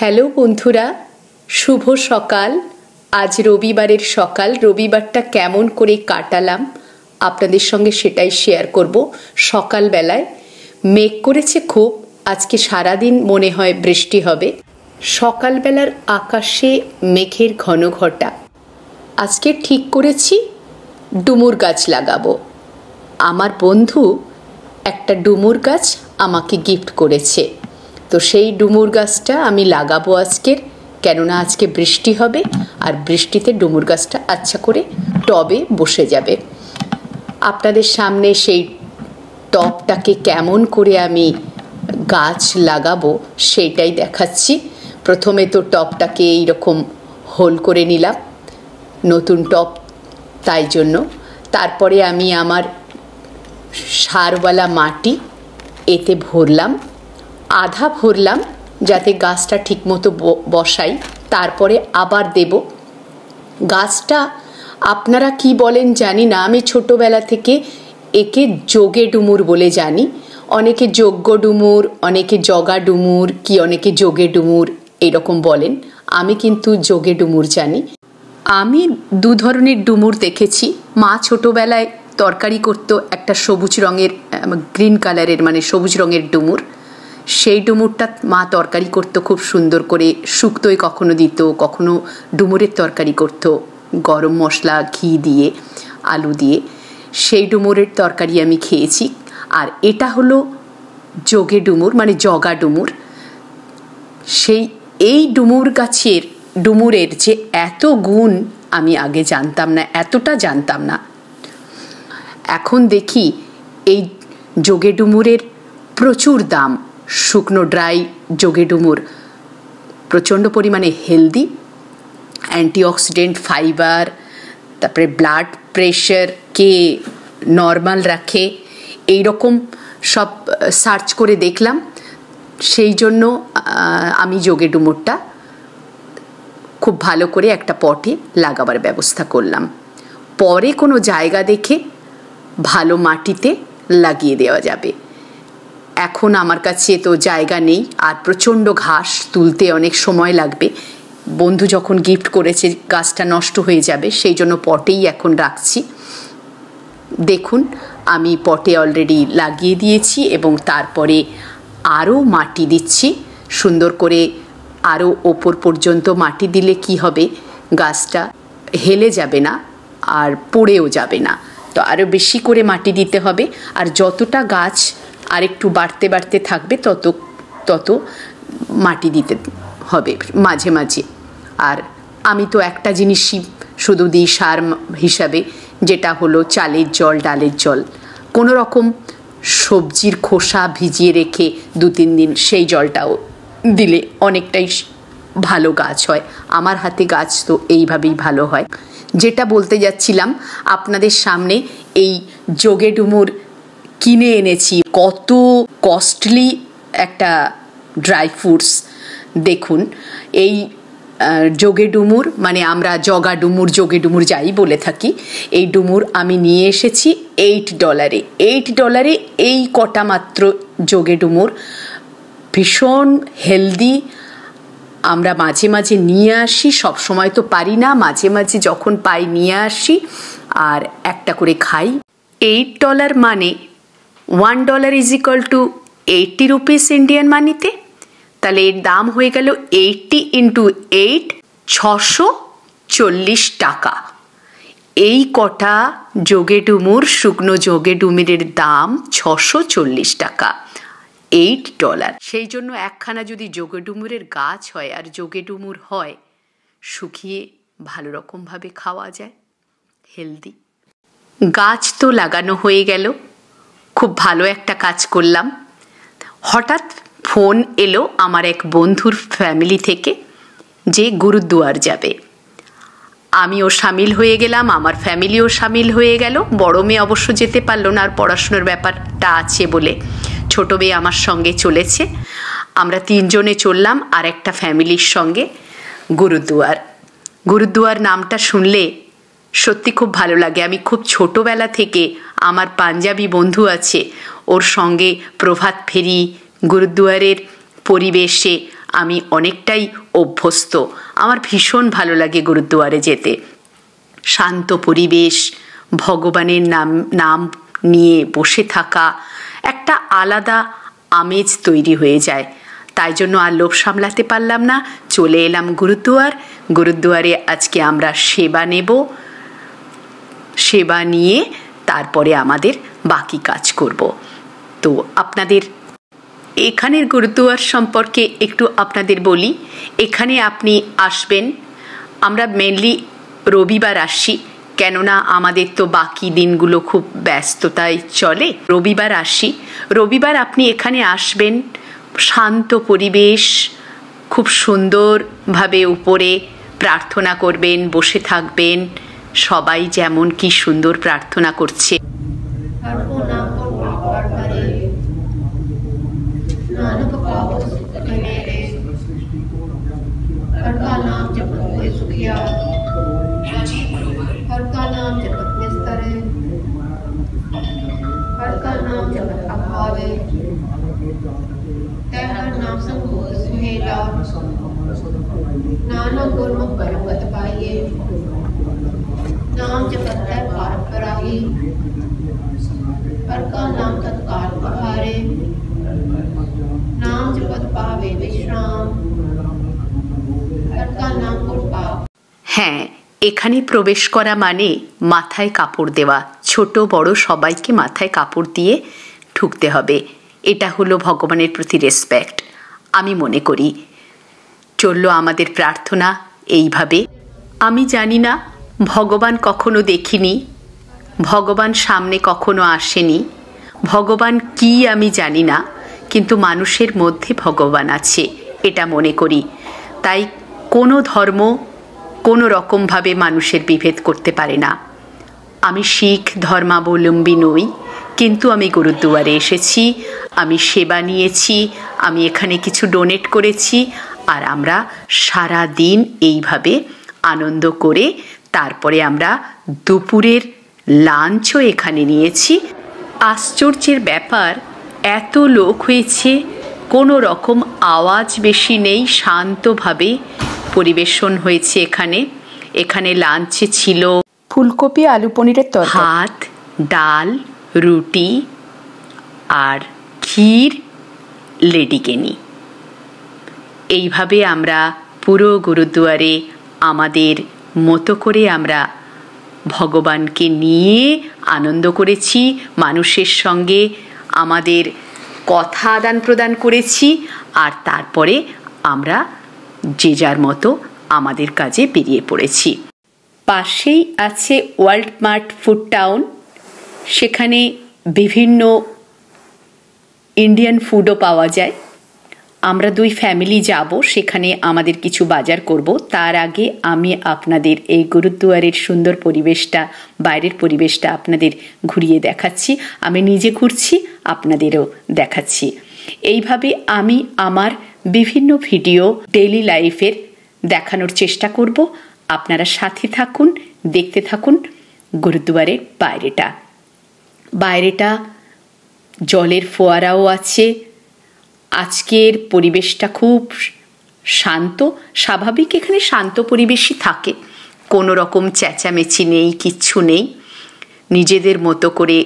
hello বন্ধুরা শুভ সকাল আজ রবিবারের সকাল রবিবারটা কেমন করে কাটালাম আপনাদের সঙ্গে সেটাই শেয়ার করব সকালবেলায় মেঘ করেছে খুব আজকে সারাদিন মনে হয় বৃষ্টি হবে সকালবেলার আকাশে মেঘের ঘন ঘটা আজকে ঠিক করেছি ডুমুর গাছ লাগাবো আমার বন্ধু একটা ডুমুর গাছ আমাকে গিফট করেছে তো সেই ডুমুর গাছটা আমি লাগাবো আজকের কেননা আজকে বৃষ্টি হবে আর বৃষ্টিতে ডুমুর গাছটা আচ্ছা করে টবে বসে যাবে আপনাদের সামনে সেই টবটাকে কেমন করে আমি গাছ লাগাবো সেইটাই দেখাচ্ছি প্রথমে তো টবটাকে এইরকম হোল করে নিলাম নতুন টব তাই জন্য তারপরে আমি আমার সারওয়ালা মাটি এতে ভরলাম আধা ভরলাম যাতে গাছটা ঠিকমতো বসাই তারপরে আবার দেব গাছটা আপনারা কি বলেন জানি না আমি ছোটোবেলা থেকে একে যোগে ডুমুর বলে জানি অনেকে যজ্ঞ ডুমুর অনেকে জগা ডুমুর কি অনেকে যোগে ডুমুর এরকম বলেন আমি কিন্তু যোগে ডুমুর জানি আমি দু ধরনের ডুমুর দেখেছি মা ছোটোবেলায় তরকারি করতো একটা সবুজ রঙের গ্রিন কালারের মানে সবুজ রঙের ডুমুর সেই ডুমুরটা মা তরকারি করত খুব সুন্দর করে শুক্তোয় কখনো দিত কখনো ডুমুরের তরকারি করত গরম মশলা ঘি দিয়ে আলু দিয়ে সেই ডুমুরের তরকারি আমি খেয়েছি আর এটা হলো যোগে ডুমুর মানে জগা ডুমুর সেই এই ডুমুর গাছের ডুমুরের যে এত গুণ আমি আগে জানতাম না এতটা জানতাম না এখন দেখি এই যোগে ডুমুরের প্রচুর দাম শুকনো ড্রাই যোগে ডুমুর প্রচণ্ড পরিমাণে হেলদি অ্যান্টিঅক্সিডেন্ট ফাইবার তারপরে ব্লাড প্রেশারকে নর্মাল রাখে এই রকম সব সার্চ করে দেখলাম সেই জন্য আমি যোগে ডুমুরটা খুব ভালো করে একটা পটে লাগাবার ব্যবস্থা করলাম পরে কোনো জায়গা দেখে ভালো মাটিতে লাগিয়ে দেওয়া যাবে এখন আমার কাছে তো জায়গা নেই আর প্রচণ্ড ঘাস তুলতে অনেক সময় লাগবে বন্ধু যখন গিফট করেছে গাছটা নষ্ট হয়ে যাবে সেই জন্য পটেই এখন রাখছি দেখুন আমি পটে অলরেডি লাগিয়ে দিয়েছি এবং তারপরে আরও মাটি দিচ্ছি সুন্দর করে আরও ওপর পর্যন্ত মাটি দিলে কি হবে গাছটা হেলে যাবে না আর পড়েও যাবে না তো আরও বেশি করে মাটি দিতে হবে আর যতটা গাছ আর একটু বাড়তে বাড়তে থাকবে তত তত মাটি দিতে হবে মাঝে মাঝে আর আমি তো একটা জিনিসই শুধু দিই সার হিসাবে যেটা হলো চালের জল ডালের জল কোনো রকম সবজির খোসা ভিজিয়ে রেখে দু তিন দিন সেই জলটাও দিলে অনেকটাই ভালো গাছ হয় আমার হাতে গাছ তো এইভাবেই ভালো হয় যেটা বলতে যাচ্ছিলাম আপনাদের সামনে এই যোগেডুমুর কিনে এনেছি কত কস্টলি একটা ড্রাই ফ্রুটস দেখুন এই যোগে ডুমুর মানে আমরা জগা ডুমুর যোগে ডুমুর যাই বলে থাকি এই ডুমুর আমি নিয়ে এসেছি এইট ডলারে এইট ডলারে এই কটা মাত্র যোগে ডুমুর ভীষণ হেলদি আমরা মাঝে মাঝে নিয়ে আসি সব সময় তো পারি না মাঝে মাঝে যখন পাই নিয়ে আসি আর একটা করে খাই এইট ডলার মানে one dollar is equal to eighty rupees Indian মানিতে তাহলে এর দাম হয়ে গেল এইটটি ইন্টু এইট ছশো চল্লিশ টাকা এই কটা যোগে ডুমুর শুকনো যোগে ডুমিরের দাম ছশো চল্লিশ টাকা এইট ডলার সেই জন্য একখানা যদি যোগে ডুমুরের গাছ হয় আর যোগে ডুমুর হয় শুকিয়ে ভালো রকমভাবে খাওয়া যায় হেলদি গাছ তো লাগানো হয়ে গেল খুব ভালো একটা কাজ করলাম হঠাৎ ফোন এলো আমার এক বন্ধুর ফ্যামিলি থেকে যে গুরুদুয়ার যাবে আমিও সামিল হয়ে গেলাম আমার ফ্যামিলিও সামিল হয়ে গেল বড় মেয়ে অবশ্য যেতে পারলো না আর পড়াশুনোর ব্যাপারটা আছে বলে ছোটো মেয়ে আমার সঙ্গে চলেছে আমরা তিনজনে চললাম আর একটা ফ্যামিলির সঙ্গে গুরুদুয়ার গুরুদুয়ার নামটা শুনলে সত্যি খুব ভালো লাগে আমি খুব ছোটোবেলা থেকে আমার পাঞ্জাবি বন্ধু আছে ওর সঙ্গে প্রভাত ফেরি গুরুদুয়ারের পরিবেশে আমি অনেকটাই অভ্যস্ত আমার ভীষণ ভালো লাগে গুরুদুয়ারে যেতে শান্ত পরিবেশ ভগবানের নাম নাম নিয়ে বসে থাকা একটা আলাদা আমেজ তৈরি হয়ে যায় তাই জন্য আর লোভ সামলাতে পারলাম না চলে এলাম গুরুদুয়ার গুরুদুয়ারে আজকে আমরা সেবা নেব সেবা নিয়ে তারপরে আমাদের বাকি কাজ করব তো আপনাদের এখানের গুরুদুয়ার সম্পর্কে একটু আপনাদের বলি এখানে আপনি আসবেন আমরা মেনলি রবিবার আসি কেননা আমাদের তো বাকি দিনগুলো খুব ব্যস্ততায় চলে রবিবার আসি রবিবার আপনি এখানে আসবেন শান্ত পরিবেশ খুব সুন্দরভাবে উপরে প্রার্থনা করবেন বসে থাকবেন সবাই যেমন কি সুন্দর প্রার্থনা করছে নানা गुरमुख परमत पाइए ਨਾਮ ਜਪਤੈ ਪਾਰ ਪਰਾਈ ਪਰ ਕਾ ਨਾਮ ਤਤਕਾਲ ਪਹਾਰੇ ਨਾਮ ਜਪਤ ਪਾਵੇ ਵਿਸ਼ਰਾਮ ਪਰ ਕਾ ਨਾਮ ਕੋ ਪਾਪ হ্যাঁ এখানে প্রবেশ করা মানে মাথায় কাপড় দেওয়া ছোট বড় সবাইকে মাথায় কাপড় দিয়ে ঢুকতে হবে এটা হলো ভগবানের প্রতি রেসপেক্ট আমি মনে করি চলল আমাদের প্রার্থনা এইভাবে আমি জানি না ভগবান কখনো দেখিনি ভগবান সামনে কখনো আসেনি ভগবান কি আমি জানি না কিন্তু মানুষের মধ্যে ভগবান আছে এটা মনে করি তাই কোনো ধর্ম কোনো রকমভাবে মানুষের বিভেদ করতে পারে না আমি শিখ ধর্মাবলম্বী নই কিন্তু আমি গুরুদুয়ারে এসেছি আমি সেবা নিয়েছি আমি এখানে কিছু ডোনেট করেছি আর আমরা সারা দিন এইভাবে আনন্দ করে তারপরে আমরা দুপুরের লাঞ্চও এখানে নিয়েছি আশ্চর্যের ব্যাপার এত লোক হয়েছে কোনো রকম আওয়াজ বেশি নেই শান্তভাবে পরিবেশন হয়েছে এখানে এখানে লাঞ্চে ছিল ফুলকপি আলু পনিরের তো ভাত ডাল রুটি আর ক্ষীর লেডিকেনি এইভাবে আমরা পুরো গুরুদুয়ারে আমাদের মতো করে আমরা ভগবানকে নিয়ে আনন্দ করেছি মানুষের সঙ্গে আমাদের কথা আদান প্রদান করেছি আর তারপরে আমরা যে যার মতো আমাদের কাজে বেরিয়ে পড়েছি পাশেই আছে ওয়ার্ল্ড মার্ট ফুড টাউন সেখানে বিভিন্ন ইন্ডিয়ান ফুডও পাওয়া যায় আমরা দুই ফ্যামিলি যাব সেখানে আমাদের কিছু বাজার করব তার আগে আমি আপনাদের এই গুরুদুয়ারের সুন্দর পরিবেশটা বাইরের পরিবেশটা আপনাদের ঘুরিয়ে দেখাচ্ছি আমি নিজে ঘুরছি আপনাদেরও দেখাচ্ছি এইভাবে আমি আমার বিভিন্ন ভিডিও ডেইলি লাইফের দেখানোর চেষ্টা করব আপনারা সাথে থাকুন দেখতে থাকুন গুরুদুয়ারের বাইরেটা বাইরেটা জলের ফোয়ারাও আছে আজকের পরিবেশটা খুব শান্ত স্বাভাবিক এখানে শান্ত পরিবেশই থাকে কোনো রকম চেঁচামেচি নেই কিচ্ছু নেই নিজেদের মতো করে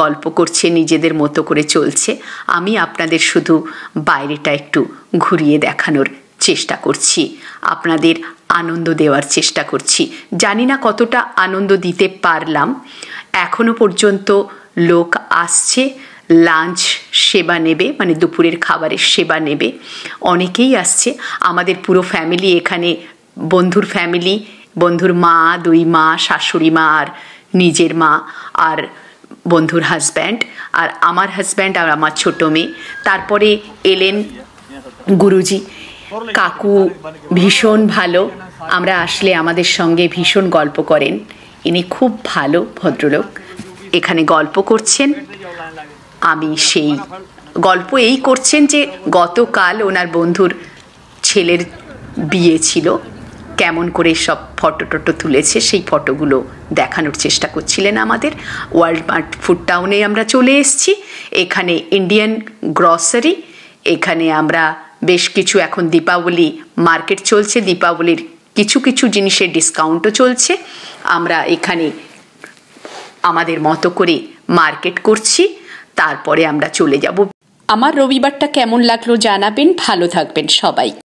গল্প করছে নিজেদের মতো করে চলছে আমি আপনাদের শুধু বাইরেটা একটু ঘুরিয়ে দেখানোর চেষ্টা করছি আপনাদের আনন্দ দেওয়ার চেষ্টা করছি জানি না কতটা আনন্দ দিতে পারলাম এখনও পর্যন্ত লোক আসছে লাঞ্চ সেবা নেবে মানে দুপুরের খাবারের সেবা নেবে অনেকেই আসছে আমাদের পুরো ফ্যামিলি এখানে বন্ধুর ফ্যামিলি বন্ধুর মা দুই মা শাশুড়ি মা আর নিজের মা আর বন্ধুর হাজব্যান্ড আর আমার হাজব্যান্ড আর আমার ছোটো মেয়ে তারপরে এলেন গুরুজি কাকু ভীষণ ভালো আমরা আসলে আমাদের সঙ্গে ভীষণ গল্প করেন ইনি খুব ভালো ভদ্রলোক এখানে গল্প করছেন আমি সেই গল্প এই করছেন যে গতকাল ওনার বন্ধুর ছেলের বিয়ে ছিল কেমন করে সব ফটো টটো তুলেছে সেই ফটোগুলো দেখানোর চেষ্টা করছিলেন আমাদের ওয়ার্ল্ড মার্ট ফুড টাউনে আমরা চলে এসেছি এখানে ইন্ডিয়ান গ্রসারি এখানে আমরা বেশ কিছু এখন দীপাবলি মার্কেট চলছে দীপাবলির কিছু কিছু জিনিসের ডিসকাউন্টও চলছে আমরা এখানে আমাদের মতো করে মার্কেট করছি তারপরে আমরা চলে যাব আমার রবিবারটা কেমন লাগলো জানাবেন ভালো থাকবেন সবাই